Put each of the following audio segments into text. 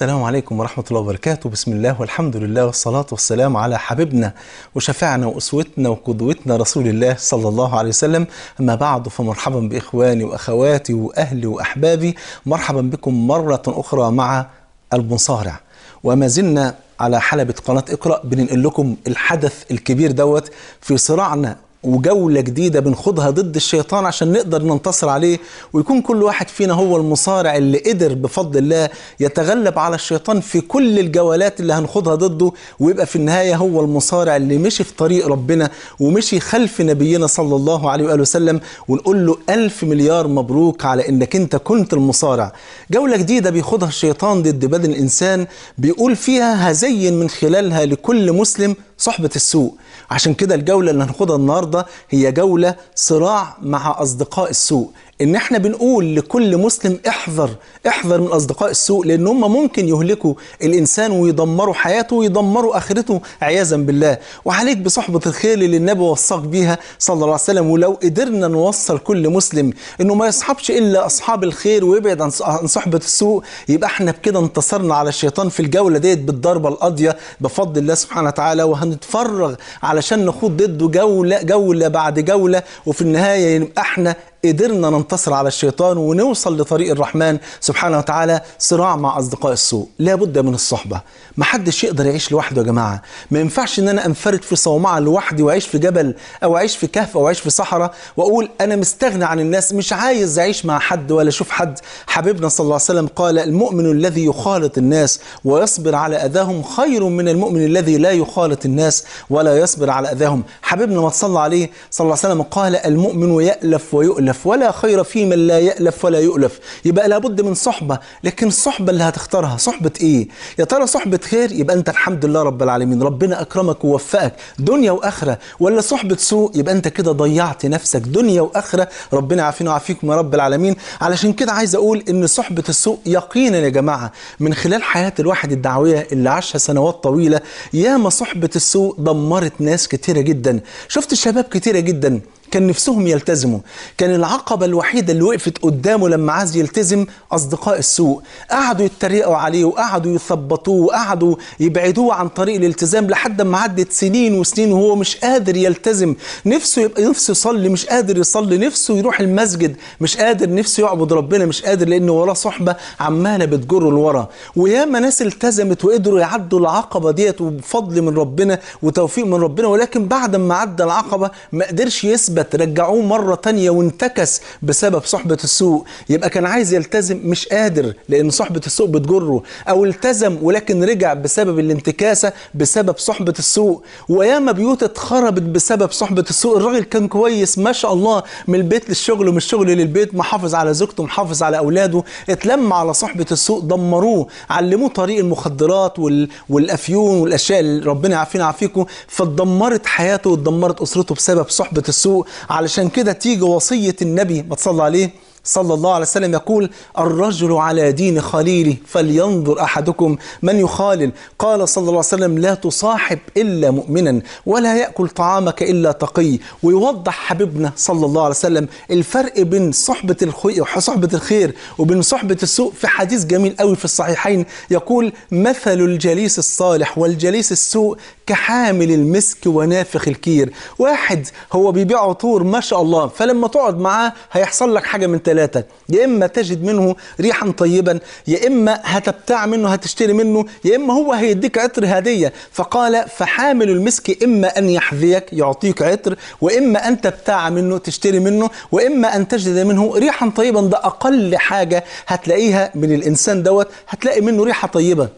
السلام عليكم ورحمة الله وبركاته بسم الله والحمد لله والصلاة والسلام على حبيبنا وشفعنا وأسوتنا وقدوتنا رسول الله صلى الله عليه وسلم أما بعد فمرحبا بإخواني وأخواتي وأهلي وأحبابي مرحبا بكم مرة أخرى مع المصارع وما زلنا على حلبة قناة اقرأ بننقل لكم الحدث الكبير دوت في صراعنا وجولة جديدة بنخوضها ضد الشيطان عشان نقدر ننتصر عليه ويكون كل واحد فينا هو المصارع اللي قدر بفضل الله يتغلب على الشيطان في كل الجولات اللي هنخوضها ضده ويبقى في النهاية هو المصارع اللي مشي في طريق ربنا ومشي خلف نبينا صلى الله عليه وآله وسلم ونقول له ألف مليار مبروك على إنك أنت كنت المصارع جولة جديدة بيخوضها الشيطان ضد بدن الإنسان بيقول فيها هزين من خلالها لكل مسلم صحبة السوق عشان كده الجولة اللي هنخدها النهاردة هي جولة صراع مع أصدقاء السوق ان احنا بنقول لكل مسلم احذر احذر من اصدقاء السوء لان هم ممكن يهلكوا الانسان ويدمروا حياته ويدمروا اخرته عياذا بالله وعليك بصحبه الخير اللي النبي وصاك بيها صلى الله عليه وسلم ولو قدرنا نوصل كل مسلم انه ما يصحبش الا اصحاب الخير ويبعد عن صحبه السوء يبقى احنا بكده انتصرنا على الشيطان في الجوله ديت بالضربه القاضيه بفضل الله سبحانه وتعالى وهنتفرغ علشان نخوض ضده جوله جوله بعد جوله وفي النهايه يبقى احنا قدرنا ننتصر على الشيطان ونوصل لطريق الرحمن سبحانه وتعالى صراع مع اصدقاء السوء لابد من الصحبه ما حدش يقدر يعيش لوحده يا جماعه ما ينفعش ان انا انفرد في صومعه لوحدي واعيش في جبل او اعيش في كهف او اعيش في صحراء واقول انا مستغني عن الناس مش عايز اعيش مع حد ولا اشوف حد حبيبنا صلى الله عليه وسلم قال المؤمن الذي يخالط الناس ويصبر على اذاهم خير من المؤمن الذي لا يخالط الناس ولا يصبر على اذاهم حبيبنا ما تصلى عليه صلى الله عليه وسلم قال المؤمن يالف ويؤلف يؤلف ولا خير في من لا يألف ولا يؤلف يبقى لابد من صحبة لكن الصحبة اللي هتختارها صحبة إيه يا ترى صحبة خير يبقى أنت الحمد لله رب العالمين ربنا أكرمك ووفقك دنيا وآخرة ولا صحبة سوء يبقى أنت كده ضيعت نفسك دنيا وآخرة ربنا يعافينا ويعافيكم يا رب العالمين علشان كده عايز أقول إن صحبة السوء يقينا يا جماعة من خلال حياة الواحد الدعوية اللي عاشها سنوات طويلة ياما صحبة السوء دمرت ناس كتيرة جدا شفت الشباب كتيرة جدا كان نفسهم يلتزموا كان العقبة الوحيدة اللي وقفت قدامه لما عايز يلتزم أصدقاء السوء قعدوا يتريقوا عليه وقعدوا يثبطوه وقعدوا يبعدوه عن طريق الالتزام لحد ما عدت سنين وسنين وهو مش قادر يلتزم نفسه يبقى نفسه يصلي مش قادر يصلي نفسه يروح المسجد مش قادر نفسه يعبد ربنا مش قادر لأن وراه صحبة عمالة بتجره لورا وياما ناس التزمت وقدروا يعدوا العقبة ديت وبفضل من ربنا وتوفيق من ربنا ولكن بعد ما عدى العقبة ما قدرش يثبت اثبت رجعوه مرة تانية وانتكس بسبب صحبة السوء يبقى كان عايز يلتزم مش قادر لأن صحبة السوء بتجره أو التزم ولكن رجع بسبب الانتكاسة بسبب صحبة السوء وياما بيوت اتخربت بسبب صحبة السوء الراجل كان كويس ما شاء الله من البيت للشغل ومن الشغل للبيت محافظ على زوجته محافظ على أولاده اتلم على صحبة السوء دمروه علموه طريق المخدرات وال... والأفيون والأشياء اللي ربنا يعافينا يعافيكم فاتدمرت حياته واتدمرت أسرته بسبب صحبة السوء علشان كده تيجي وصية النبي ما تصلى عليه صلى الله عليه وسلم يقول الرجل على دين خليله فلينظر أحدكم من يخالل قال صلى الله عليه وسلم لا تصاحب إلا مؤمنا ولا يأكل طعامك إلا تقي ويوضح حبيبنا صلى الله عليه وسلم الفرق بين صحبة, صحبة الخير وبين صحبة السوء في حديث جميل قوي في الصحيحين يقول مثل الجليس الصالح والجليس السوء كحامل المسك ونافخ الكير واحد هو بيبيع عطور ما شاء الله فلما تقعد معاه هيحصل لك حاجة من ثلاثة يا إما تجد منه ريحا طيبا يا إما هتبتاع منه هتشتري منه يا إما هو هيديك عطر هدية فقال فحامل المسك إما أن يحذيك يعطيك عطر وإما أن تبتاع منه تشتري منه وإما أن تجد منه ريحا طيبا ده أقل حاجة هتلاقيها من الإنسان دوت هتلاقي منه ريحة طيبة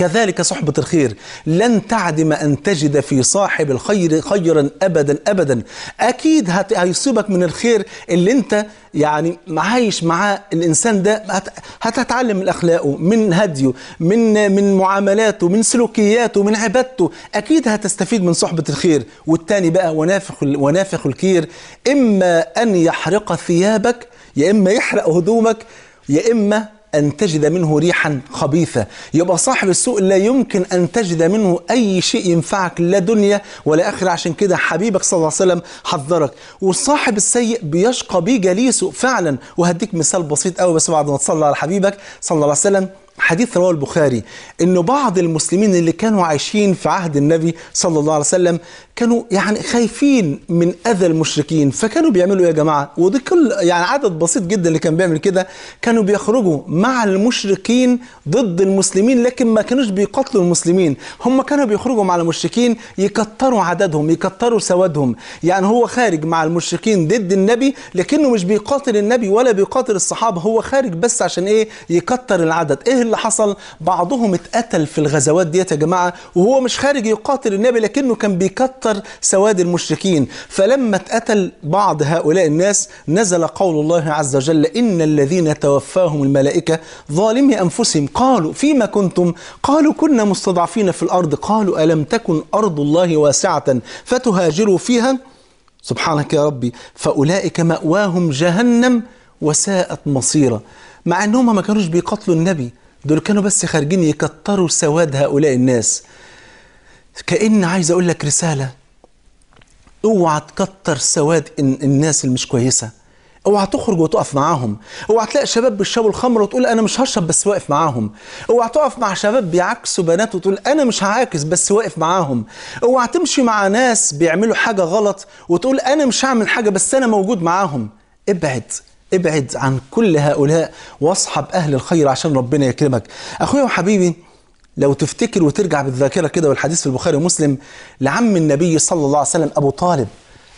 كذلك صحبة الخير لن تعدم أن تجد في صاحب الخير خيرا أبدا أبدا أكيد هيصيبك من الخير اللي أنت يعني عايش معاه الإنسان ده هتتعلم من أخلاقه من هديه من من معاملاته من سلوكياته من عبادته أكيد هتستفيد من صحبة الخير والتاني بقى ونافخ ونافخ الكير إما أن يحرق ثيابك يا إما يحرق هدومك يا إما أن تجد منه ريحا خبيثة يبقى صاحب السوء لا يمكن أن تجد منه أي شيء ينفعك لا دنيا ولا آخرة عشان كده حبيبك صلى الله عليه وسلم حذرك والصاحب السيء بيشقى بيه جليسه فعلا وهديك مثال بسيط قوي بس بعد ما تصلي على حبيبك صلى الله عليه وسلم حديث رواه البخاري أن بعض المسلمين اللي كانوا عايشين في عهد النبي صلى الله عليه وسلم كانوا يعني خايفين من اذى المشركين فكانوا بيعملوا ايه يا جماعه ودي كل يعني عدد بسيط جدا اللي كان بيعمل كده كانوا بيخرجوا مع المشركين ضد المسلمين لكن ما كانوش بيقاتلوا المسلمين هم كانوا بيخرجوا مع المشركين يكتروا عددهم يكتروا سوادهم يعني هو خارج مع المشركين ضد النبي لكنه مش بيقاتل النبي ولا بيقاتل الصحابه هو خارج بس عشان ايه يكتر العدد ايه اللي حصل بعضهم اتقتل في الغزوات ديت يا جماعه وهو مش خارج يقاتل النبي لكنه كان بيكتر سواد المشركين فلما اتقتل بعض هؤلاء الناس نزل قول الله عز وجل ان الذين توفاهم الملائكه ظالمي انفسهم قالوا فيما كنتم قالوا كنا مستضعفين في الارض قالوا الم تكن ارض الله واسعه فتهاجروا فيها سبحانك يا ربي فاولئك ماواهم جهنم وساءت مصيرا مع انهم ما كانوش بيقاتلوا النبي دول كانوا بس خارجين يكتروا سواد هؤلاء الناس كأن عايز أقول لك رسالة اوعى تكتر سواد الناس اللي مش كويسة اوعى تخرج وتقف معاهم اوعى تلاقي شباب بيشربوا الخمر وتقول انا مش هشرب بس واقف معاهم اوعى تقف مع شباب بيعاكسوا بنات وتقول انا مش هعاكس بس واقف معاهم اوعى تمشي مع ناس بيعملوا حاجه غلط وتقول انا مش هعمل حاجه بس انا موجود معاهم ابعد ابعد عن كل هؤلاء واصحب أهل الخير عشان ربنا يكرمك أخويا وحبيبي لو تفتكر وترجع بالذاكرة كده والحديث في البخاري ومسلم لعم النبي صلى الله عليه وسلم أبو طالب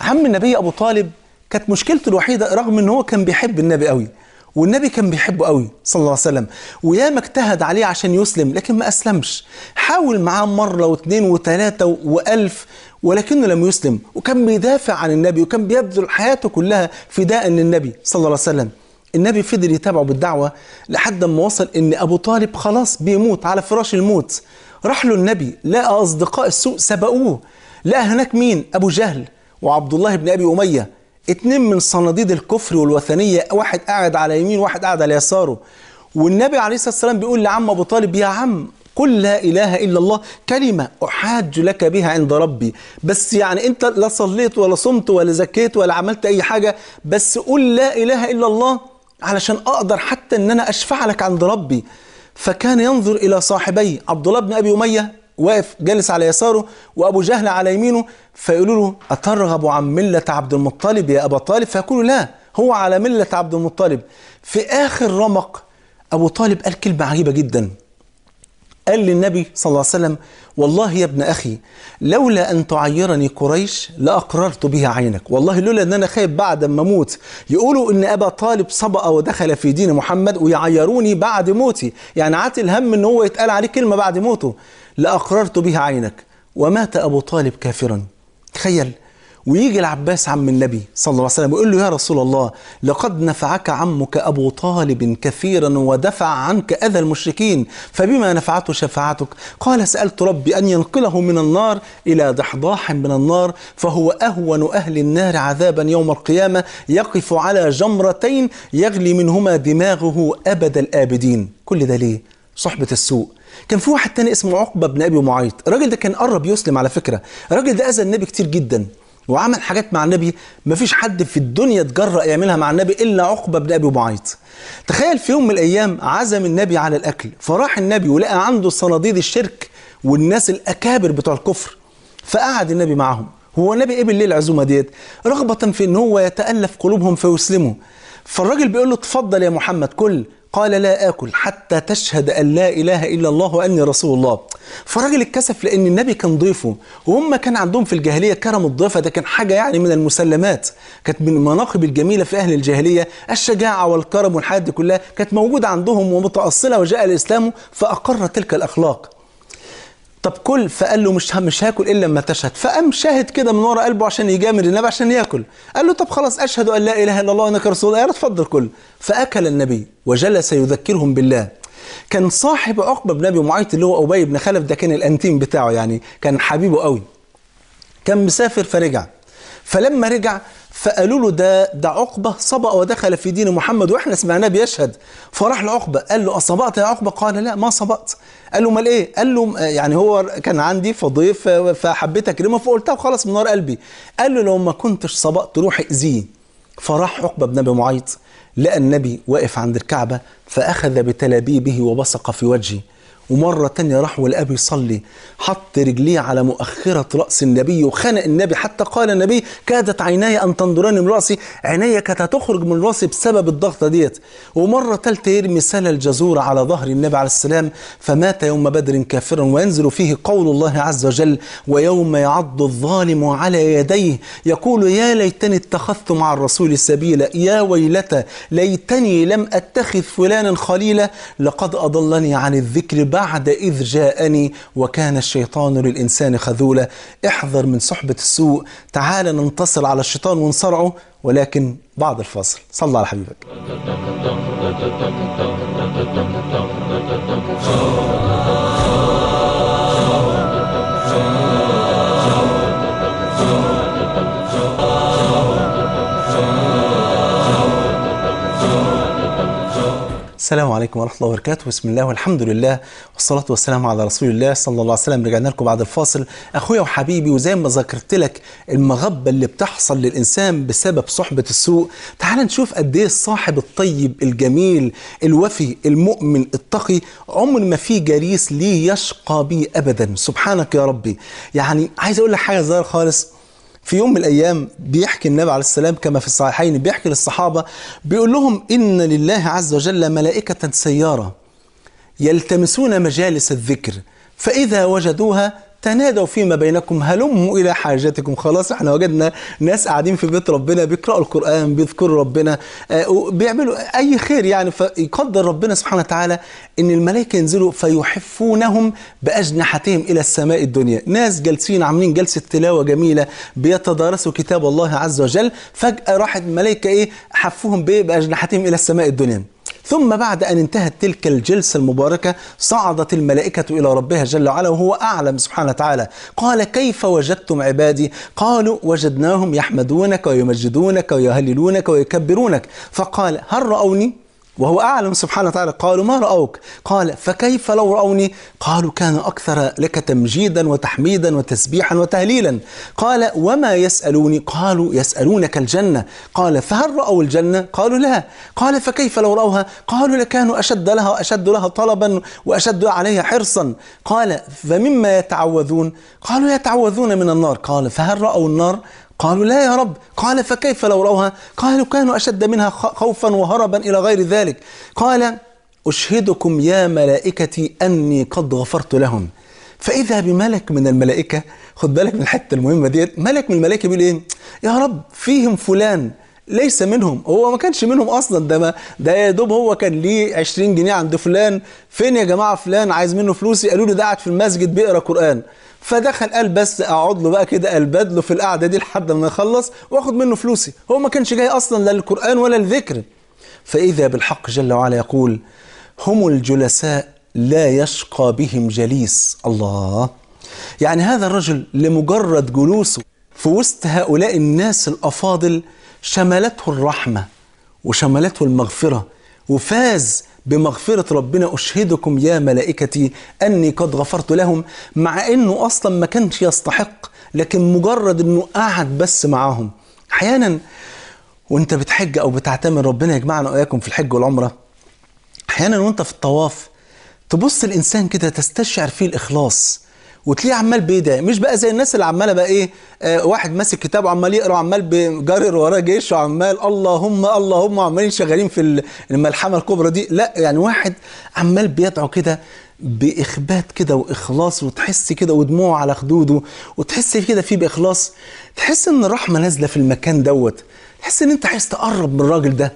عم النبي أبو طالب كانت مشكلته الوحيدة رغم ان هو كان بيحب النبي قوي والنبي كان بيحبه قوي صلى الله عليه وسلم وياما اجتهد عليه عشان يسلم لكن ما أسلمش حاول معاه مرة واثنين وثلاثة وألف ولكنه لم يسلم وكان بيدافع عن النبي وكان بيبذل حياته كلها فداء للنبي صلى الله عليه وسلم النبي فضل يتابعه بالدعوة لحد ما وصل إن أبو طالب خلاص بيموت على فراش الموت راح له النبي لقى أصدقاء السوء سبقوه لقى هناك مين أبو جهل وعبد الله بن أبي أمية اتنين من صناديد الكفر والوثنيه واحد قاعد على يمين واحد قاعد على يساره والنبي عليه الصلاه والسلام بيقول لعم ابو طالب يا عم قل لا اله الا الله كلمه احاج لك بها عند ربي بس يعني انت لا صليت ولا صمت ولا زكيت ولا عملت اي حاجه بس قل لا اله الا الله علشان اقدر حتى ان انا اشفع لك عند ربي فكان ينظر الى صاحبيه عبد الله بن ابي اميه واقف جالس على يساره وابو جهل على يمينه فيقولوا له اترغب عن مله عبد المطلب يا ابا طالب فيقول لا هو على مله عبد المطلب في اخر رمق ابو طالب قال كلمه عجيبه جدا قال للنبي صلى الله عليه وسلم والله يا ابن أخي لولا أن تعيرني قريش لأقررت بها عينك والله لولا أن أنا خايف بعد ما أموت يقولوا أن أبا طالب سبق ودخل في دين محمد ويعيروني بعد موتي يعني عاتل هم أن هو يتقال عليه كلمة بعد موته لأقررت بها عينك ومات أبو طالب كافرا تخيل ويجي العباس عم النبي صلى الله عليه وسلم ويقول له يا رسول الله لقد نفعك عمك أبو طالب كثيرا ودفع عنك أذى المشركين فبما نفعته شفاعتك قال سألت ربي أن ينقله من النار إلى ضحضاح من النار فهو أهون أهل النار عذابا يوم القيامة يقف على جمرتين يغلي منهما دماغه أبد الآبدين كل ده ليه؟ صحبة السوء كان في واحد تاني اسمه عقبه بن ابي معيط الراجل ده كان قرب يسلم على فكره الراجل ده اذى النبي كتير جدا وعمل حاجات مع النبي مفيش حد في الدنيا اتجرأ يعملها مع النبي الا عقبه بن ابي معيط. تخيل في يوم من الايام عزم النبي على الاكل فراح النبي ولقى عنده صناديد الشرك والناس الاكابر بتوع الكفر فقعد النبي معهم هو النبي قبل ليه العزومه ديت رغبه في ان هو يتالف قلوبهم فيسلموا فالراجل بيقول له اتفضل يا محمد كل قال لا آكل حتى تشهد أن لا إله إلا الله وأني رسول الله فالراجل اتكسف لأن النبي كان ضيفه وهم كان عندهم في الجاهلية كرم الضيفه ده كان حاجة يعني من المسلمات كانت من المناقب الجميلة في أهل الجاهلية الشجاعة والكرم والحاجات دي كلها كانت موجودة عندهم ومتأصلة وجاء الإسلام فأقر تلك الأخلاق طب كل فقال له مش مش هاكل الا لما تشهد فقام شاهد كده من ورا قلبه عشان يجامل النبي عشان ياكل قال له طب خلاص اشهد ان لا اله الا الله وانك رسول الله اتفضل كل فاكل النبي وجلس يذكرهم بالله كان صاحب عقبه بن ابي معيط اللي هو ابي بن خلف ده كان الانتيم بتاعه يعني كان حبيبه قوي كان مسافر فرجع فلما رجع فقالوا له ده ده عقبه سبق ودخل في دين محمد واحنا سمعناه بيشهد فراح لعقبه قال له أصبأت يا عقبه قال لا ما صبأت قال له امال ايه قال له يعني هو كان عندي فضيف فحبيت اكرمه فقلتها وخلاص من نار قلبي قال له لو ما كنتش صبأت روح اذيه فراح عقبه بن ابي معيط لقى النبي واقف عند الكعبه فاخذ بتلابيبه وبصق في وجهه ومرة تانية راح والأب يصلي حط رجليه على مؤخرة رأس النبي وخنق النبي حتى قال النبي كادت عيناي أن تنظران من رأسي عيناي كانت هتخرج من رأسي بسبب الضغطة ديت ومرة تالتة يرمي سلة الجزورة على ظهر النبي عليه السلام فمات يوم بدر كافرا وينزل فيه قول الله عز وجل ويوم يعض الظالم على يديه يقول يا ليتني اتخذت مع الرسول سبيلا يا ويلتى ليتني لم أتخذ فلانا خليلا لقد أضلني عن الذكر بعد بعد إذ جاءني وكان الشيطان للإنسان خذولا احذر من صحبة السوء تعال ننتصر على الشيطان ونصرعه ولكن بعد الفصل صلى على حبيبك السلام عليكم ورحمة الله وبركاته بسم الله والحمد لله والصلاة والسلام على رسول الله صلى الله عليه وسلم رجعنا لكم بعد الفاصل أخويا وحبيبي وزي ما ذكرت لك المغبة اللي بتحصل للإنسان بسبب صحبة السوء تعال نشوف قد إيه الصاحب الطيب الجميل الوفي المؤمن التقي عمر ما في جليس ليه يشقى بيه أبدا سبحانك يا ربي يعني عايز أقول لك حاجة صغيرة خالص في يوم من الايام بيحكي النبي عليه السلام كما في الصحيحين بيحكي للصحابه بيقول لهم ان لله عز وجل ملائكه سياره يلتمسون مجالس الذكر فاذا وجدوها تنادوا فيما بينكم هلموا الى حاجاتكم خلاص احنا وجدنا ناس قاعدين في بيت ربنا بيقراوا القران بيذكروا ربنا آه، بيعملوا اي خير يعني فيقدر ربنا سبحانه وتعالى ان الملائكه ينزلوا فيحفونهم باجنحتهم الى السماء الدنيا ناس جالسين عاملين جلسه تلاوه جميله بيتدارسوا كتاب الله عز وجل فجاه راحت الملائكه ايه حفوهم بايه باجنحتهم الى السماء الدنيا ثم بعد أن انتهت تلك الجلسة المباركة صعدت الملائكة إلى ربها جل وعلا وهو أعلم سبحانه وتعالى قال كيف وجدتم عبادي قالوا وجدناهم يحمدونك ويمجدونك ويهللونك ويكبرونك فقال هل رأوني وهو أعلم سبحانه وتعالى قالوا ما رأوك قال فكيف لو رأوني قالوا كان أكثر لك تمجيدا وتحميدا وتسبيحا وتهليلا قال وما يسألوني قالوا يسألونك الجنة قال فهل رأوا الجنة قالوا لا قال فكيف لو رأوها قالوا لكانوا أشد لها وأشد لها طلبا وأشد عليها حرصا قال فمما يتعوذون قالوا يتعوذون من النار قال فهل رأوا النار قالوا لا يا رب قال فكيف لو رأوها قالوا كانوا أشد منها خوفا وهربا إلى غير ذلك قال أشهدكم يا ملائكتي أني قد غفرت لهم فإذا بملك من الملائكة خد بالك من الحتة المهمة ديت ملك من الملائكة بيقول إيه يا رب فيهم فلان ليس منهم هو ما كانش منهم اصلا ده ما ده يا دوب هو كان ليه 20 جنيه عند فلان فين يا جماعه فلان عايز منه فلوسي قالوا له ده قاعد في المسجد بيقرا قران فدخل قال بس اقعد له بقى كده له في القعده دي لحد ما يخلص واخد منه فلوسي هو ما كانش جاي اصلا لا للقران ولا الذكر فاذا بالحق جل وعلا يقول هم الجلساء لا يشقى بهم جليس الله يعني هذا الرجل لمجرد جلوسه في وسط هؤلاء الناس الافاضل شملته الرحمة وشملته المغفرة وفاز بمغفرة ربنا أشهدكم يا ملائكتي أني قد غفرت لهم مع أنه أصلا ما كانش يستحق لكن مجرد أنه قعد بس معاهم أحيانا وأنت بتحج أو بتعتمر ربنا يجمعنا وإياكم في الحج والعمرة أحيانا وأنت في الطواف تبص الإنسان كده تستشعر فيه الإخلاص وتلاقيه عمال بيدعي مش بقى زي الناس اللي عماله بقى ايه آه واحد ماسك كتاب وعمال يقرا وعمال بيجرر وراه جيش وعمال اللهم اللهم عمالين شغالين في الملحمه الكبرى دي لا يعني واحد عمال بيدعو كده باخبات كده واخلاص وتحس كده ودموعه على خدوده وتحس كده فيه باخلاص تحس ان الرحمه نازله في المكان دوت تحس ان انت عايز تقرب من الراجل ده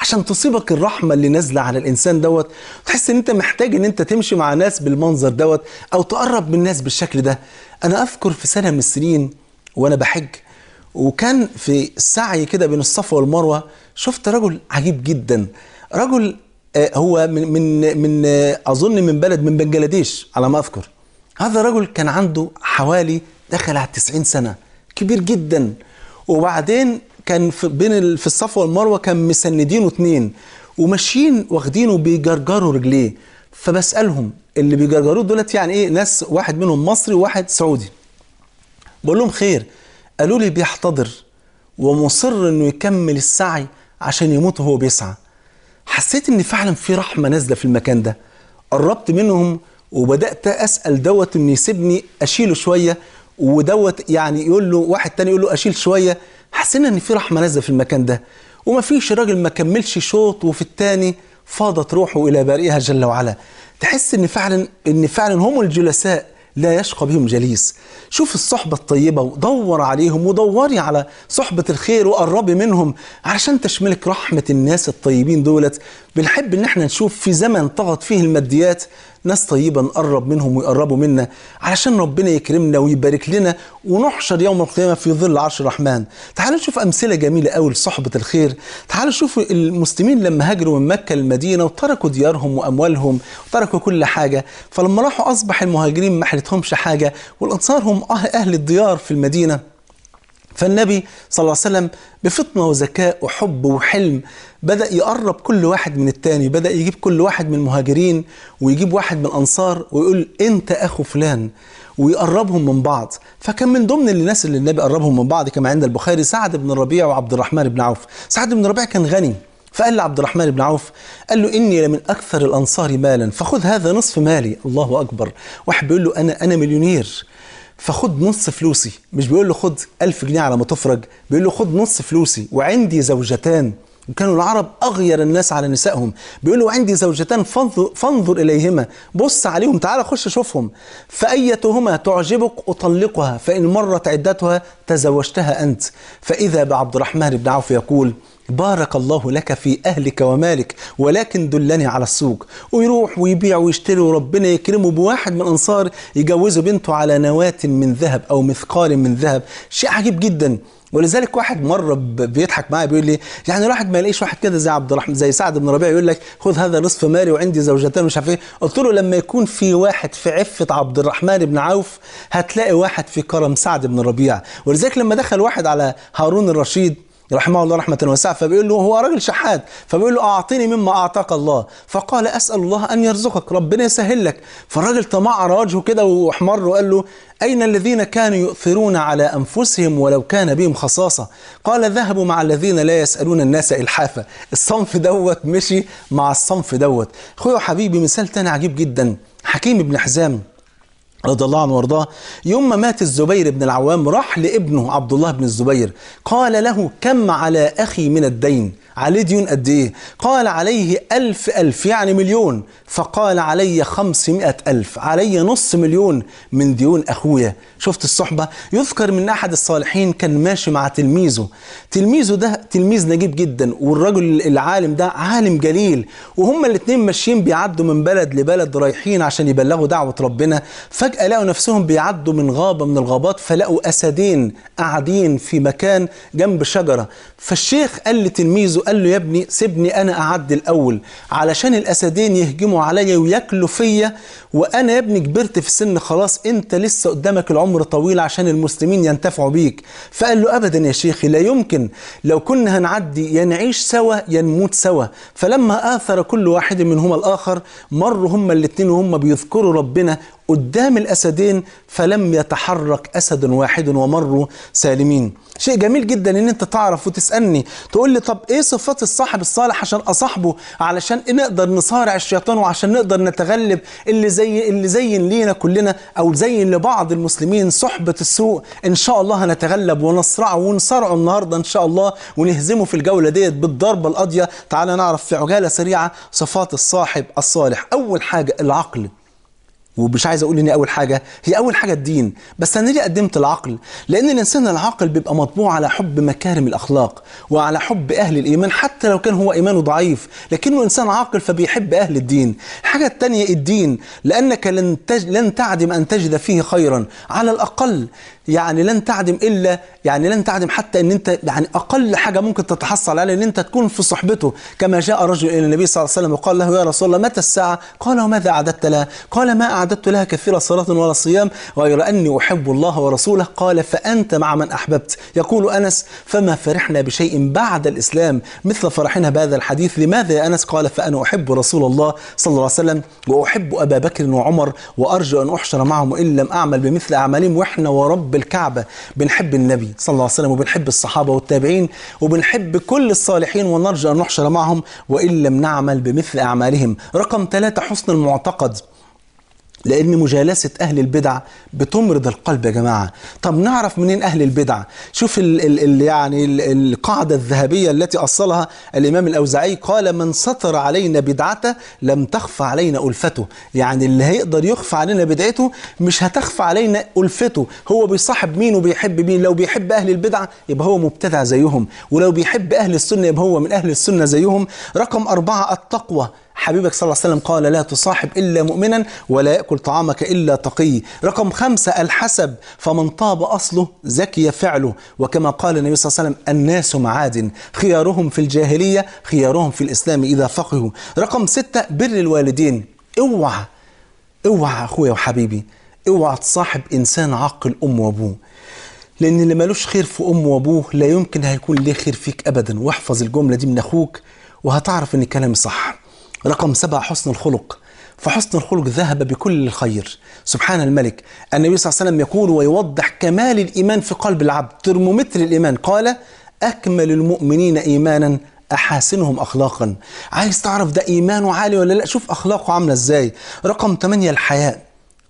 عشان تصيبك الرحمه اللي نازله على الانسان دوت تحس ان انت محتاج ان انت تمشي مع ناس بالمنظر دوت او تقرب من ناس بالشكل ده انا اذكر في سنه من السنين وانا بحج وكان في السعي كده بين الصفا والمروه شفت رجل عجيب جدا رجل آه، هو من من من آه، اظن من بلد من بنجلاديش على ما اذكر هذا الرجل كان عنده حوالي دخل على 90 سنه كبير جدا وبعدين كان في بين في الصفا والمروه كان مسندينه اتنين وماشيين واخدينه بيجرجروا رجليه فبسالهم اللي بيجرجروه دولت يعني ايه ناس واحد منهم مصري وواحد سعودي بقول لهم خير قالوا لي بيحتضر ومصر انه يكمل السعي عشان يموت وهو بيسعى حسيت ان فعلا في رحمه نازله في المكان ده قربت منهم وبدات اسال دوت انه يسيبني اشيله شويه ودوت يعني يقول له واحد تاني يقول له اشيل شويه حسينا ان في رحمه نازله في المكان ده وما فيش راجل ما كملش شوط وفي الثاني فاضت روحه الى بارئها جل وعلا تحس ان فعلا ان فعلا هم الجلساء لا يشقى بهم جليس شوف الصحبة الطيبة ودور عليهم ودوري على صحبة الخير وقربي منهم علشان تشملك رحمة الناس الطيبين دولت بنحب ان احنا نشوف في زمن طغت فيه الماديات ناس طيبة نقرب منهم ويقربوا منا علشان ربنا يكرمنا ويبارك لنا ونحشر يوم القيامة في ظل عرش الرحمن تعالوا نشوف أمثلة جميلة قوي لصحبة الخير تعالوا نشوف المسلمين لما هاجروا من مكة للمدينة وتركوا ديارهم وأموالهم وتركوا كل حاجة فلما راحوا أصبح المهاجرين ما حاجة والأنصار هم أه- أهل الديار في المدينة فالنبي صلى الله عليه وسلم بفطنة وذكاء وحب وحلم بدأ يقرب كل واحد من التاني بدأ يجيب كل واحد من المهاجرين ويجيب واحد من الأنصار ويقول أنت أخو فلان ويقربهم من بعض فكان من ضمن الناس اللي النبي قربهم من بعض كما عند البخاري سعد بن الربيع وعبد الرحمن بن عوف سعد بن الربيع كان غني فقال لعبد الرحمن بن عوف قال له إني لمن أكثر الأنصار مالا فخذ هذا نصف مالي الله أكبر واحد بيقول له أنا أنا مليونير فخد نص فلوسي مش بيقول له خد ألف جنيه على ما تفرج بيقول له خد نص فلوسي وعندي زوجتان وكانوا العرب أغير الناس على نسائهم بيقول له عندي زوجتان فانظر, فانظر إليهما بص عليهم تعال خش شوفهم فأيتهما تعجبك أطلقها فإن مرت عدتها تزوجتها أنت فإذا بعبد الرحمن بن عوف يقول بارك الله لك في أهلك ومالك ولكن دلني على السوق ويروح ويبيع ويشتري وربنا يكرمه بواحد من الأنصار يجوزه بنته على نواة من ذهب أو مثقال من ذهب شيء عجيب جدا ولذلك واحد مره بيضحك معايا بيقول لي يعني الواحد ما يلاقيش واحد كده زي عبد الرحمن زي سعد بن ربيع يقول لك خذ هذا نصف مالي وعندي زوجتين مش عارف ايه قلت له لما يكون في واحد في عفه عبد الرحمن بن عوف هتلاقي واحد في كرم سعد بن ربيع ولذلك لما دخل واحد على هارون الرشيد رحمه الله رحمة واسعة فبيقول له هو راجل شحات فبيقول له أعطيني مما أعطاك الله فقال أسأل الله أن يرزقك ربنا يسهل لك فالراجل طمع وجهه كده واحمر وقال له أين الذين كانوا يؤثرون على أنفسهم ولو كان بهم خصاصة قال ذهبوا مع الذين لا يسألون الناس إلحافة الصنف دوت مشي مع الصنف دوت أخويا حبيبي مثال تاني عجيب جدا حكيم بن حزام رضي الله عنه وارضاه يوم ما مات الزبير بن العوام راح لابنه عبد الله بن الزبير قال له كم على أخي من الدين عليه ديون قد ايه قال عليه ألف ألف يعني مليون فقال علي خمسمائة ألف علي نص مليون من ديون أخويا شفت الصحبة يذكر من أحد الصالحين كان ماشي مع تلميذه تلميذه ده تلميذ نجيب جدا والرجل العالم ده عالم جليل وهما الاتنين ماشيين بيعدوا من بلد لبلد رايحين عشان يبلغوا دعوة ربنا فجأة لقوا نفسهم بيعدوا من غابة من الغابات فلقوا أسدين قاعدين في مكان جنب شجرة فالشيخ قال لتلميذه قال له يا ابني سيبني انا اعدي الاول علشان الاسدين يهجموا عليا وياكلوا فيا وانا يا ابني كبرت في السن خلاص انت لسه قدامك العمر طويل عشان المسلمين ينتفعوا بيك فقال له ابدا يا شيخي لا يمكن لو كنا هنعدي يا نعيش سوا يا نموت سوا فلما اثر كل واحد منهما الاخر مروا هما الاثنين وهم بيذكروا ربنا قدام الأسدين فلم يتحرك أسد واحد ومروا سالمين شيء جميل جدا ان انت تعرف وتسالني تقول لي طب ايه صفات الصاحب الصالح عشان اصاحبه علشان إيه نقدر نصارع الشيطان وعشان نقدر نتغلب اللي زي اللي زين لينا كلنا او زين لبعض المسلمين صحبه السوء ان شاء الله هنتغلب ونصرعه ونصارعه النهارده ان شاء الله ونهزمه في الجوله ديت بالضربه القاضيه تعال نعرف في عجاله سريعه صفات الصاحب الصالح اول حاجه العقل ومش عايز اقول ان اول حاجه هي اول حاجه الدين بس انا ليه قدمت العقل لان الانسان العاقل بيبقى مطبوع على حب مكارم الاخلاق وعلى حب اهل الايمان حتى لو كان هو ايمانه ضعيف لكنه انسان عاقل فبيحب اهل الدين الحاجه الثانيه الدين لانك لن تج... لن تعدم ان تجد فيه خيرا على الاقل يعني لن تعدم الا يعني لن تعدم حتى ان انت يعني اقل حاجه ممكن تتحصل عليها ان انت تكون في صحبته كما جاء رجل الى النبي صلى الله عليه وسلم وقال له يا رسول الله متى الساعه قال وماذا اعددت لها قال ما أعددت لها كفرة صلاة ولا صيام غير أني أحب الله ورسوله قال فأنت مع من أحببت يقول أنس فما فرحنا بشيء بعد الإسلام مثل فرحنا بهذا الحديث لماذا يا أنس قال فأنا أحب رسول الله صلى الله عليه وسلم وأحب أبا بكر وعمر وأرجو أن أحشر معهم إن لم أعمل بمثل أعمالهم وإحنا ورب الكعبة بنحب النبي صلى الله عليه وسلم وبنحب الصحابة والتابعين وبنحب كل الصالحين ونرجو أن نحشر معهم وإن لم نعمل بمثل أعمالهم رقم ثلاثة حسن المعتقد لأن مجالسة أهل البدع بتمرض القلب يا جماعة طب نعرف منين أهل البدع شوف الـ الـ يعني الـ القاعدة الذهبية التي أصلها الإمام الأوزعي قال من سطر علينا بدعته لم تخفى علينا ألفته يعني اللي هيقدر يخفى علينا بدعته مش هتخفى علينا ألفته هو بيصاحب مين وبيحب مين لو بيحب أهل البدع يبقى هو مبتدع زيهم ولو بيحب أهل السنة يبقى هو من أهل السنة زيهم رقم أربعة التقوى حبيبك صلى الله عليه وسلم قال لا تصاحب إلا مؤمنا ولا يأكل طعامك إلا تقي رقم خمسة الحسب فمن طاب أصله زكي فعله وكما قال النبي صلى الله عليه وسلم الناس معادن خيارهم في الجاهلية خيارهم في الإسلام إذا فقهوا رقم ستة بر الوالدين اوعى اوعى أخويا وحبيبي اوعى تصاحب إنسان عاقل أم وأبوه لأن اللي ملوش خير في أمه وأبوه لا يمكن هيكون ليه خير فيك أبدا واحفظ الجملة دي من أخوك وهتعرف إن كلامي صح رقم سبعة حسن الخلق فحسن الخلق ذهب بكل الخير سبحان الملك النبي صلى الله عليه وسلم يقول ويوضح كمال الإيمان في قلب العبد ترمومتر الإيمان قال أكمل المؤمنين إيمانا أحاسنهم أخلاقا عايز تعرف ده إيمانه عالي ولا لا شوف أخلاقه عاملة إزاي رقم ثمانية الحياء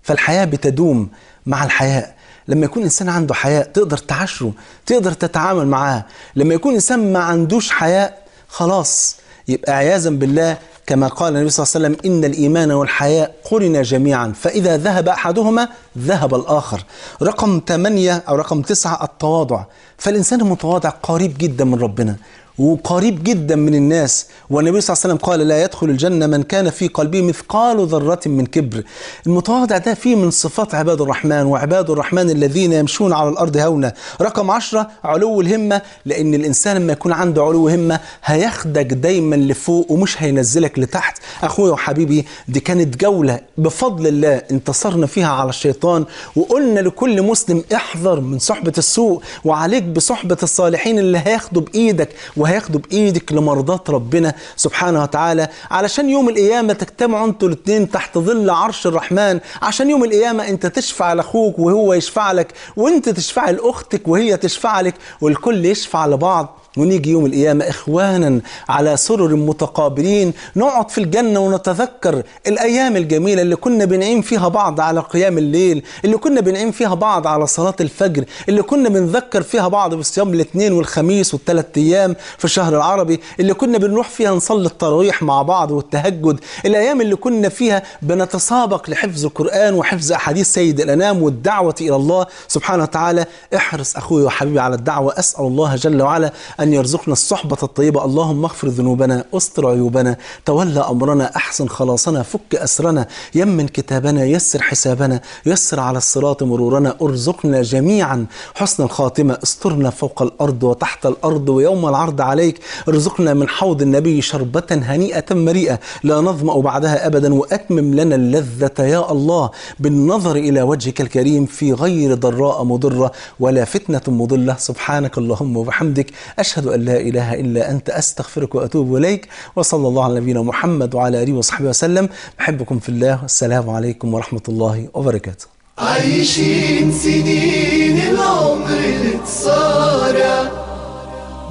فالحياة بتدوم مع الحياء لما يكون إنسان عنده حياء تقدر تعاشره تقدر تتعامل معاه لما يكون إنسان ما عندوش حياء خلاص يبقى عياذا بالله كما قال النبي صلى الله عليه وسلم إن الإيمان والحياء قرن جميعا فإذا ذهب أحدهما ذهب الآخر رقم ثمانية أو رقم تسعة التواضع فالإنسان المتواضع قريب جدا من ربنا وقريب جدا من الناس والنبي صلى الله عليه وسلم قال لا يدخل الجنة من كان في قلبه مثقال ذرة من كبر المتواضع ده فيه من صفات عباد الرحمن وعباد الرحمن الذين يمشون على الأرض هونا رقم عشرة علو الهمة لأن الإنسان لما يكون عنده علو همة هياخدك دايما لفوق ومش هينزلك لتحت أخويا وحبيبي دي كانت جولة بفضل الله انتصرنا فيها على الشيطان وقلنا لكل مسلم احذر من صحبة السوء وعليك بصحبة الصالحين اللي هياخدوا بإيدك وهي هياخدوا بايدك لمرضات ربنا سبحانه وتعالى علشان يوم القيامه تجتمعوا انتوا الاثنين تحت ظل عرش الرحمن عشان يوم القيامه انت تشفع لاخوك وهو يشفع لك وانت تشفع لاختك وهي تشفع لك والكل يشفع لبعض ونيجي يوم القيامة إخوانا على سرر متقابلين نقعد في الجنة ونتذكر الأيام الجميلة اللي كنا بنعيم فيها بعض على قيام الليل اللي كنا بنعيم فيها بعض على صلاة الفجر اللي كنا بنذكر فيها بعض بصيام الاثنين والخميس والثلاث أيام في الشهر العربي اللي كنا بنروح فيها نصلي التراويح مع بعض والتهجد الأيام اللي كنا فيها بنتسابق لحفظ القرآن وحفظ أحاديث سيد الأنام والدعوة إلى الله سبحانه وتعالى احرص أخوي وحبيبي على الدعوة أسأل الله جل وعلا أن يرزقنا الصحبة الطيبة اللهم اغفر ذنوبنا استر عيوبنا تولى أمرنا أحسن خلاصنا فك أسرنا يمن كتابنا يسر حسابنا يسر على الصراط مرورنا ارزقنا جميعا حسن الخاتمة استرنا فوق الأرض وتحت الأرض ويوم العرض عليك ارزقنا من حوض النبي شربة هنيئة مريئة لا نظمأ بعدها أبدا وأتمم لنا اللذة يا الله بالنظر إلى وجهك الكريم في غير ضراء مضرة ولا فتنة مضلة سبحانك اللهم وبحمدك أشهد أن لا إله إلا أنت أستغفرك وأتوب إليك وصلى الله على نبينا محمد وعلى آله وصحبه وسلم بحبكم في الله والسلام عليكم ورحمة الله وبركاته عايشين سنين العمر الاتصارع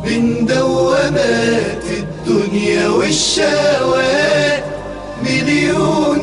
بين دوامات الدنيا والشوارع مليون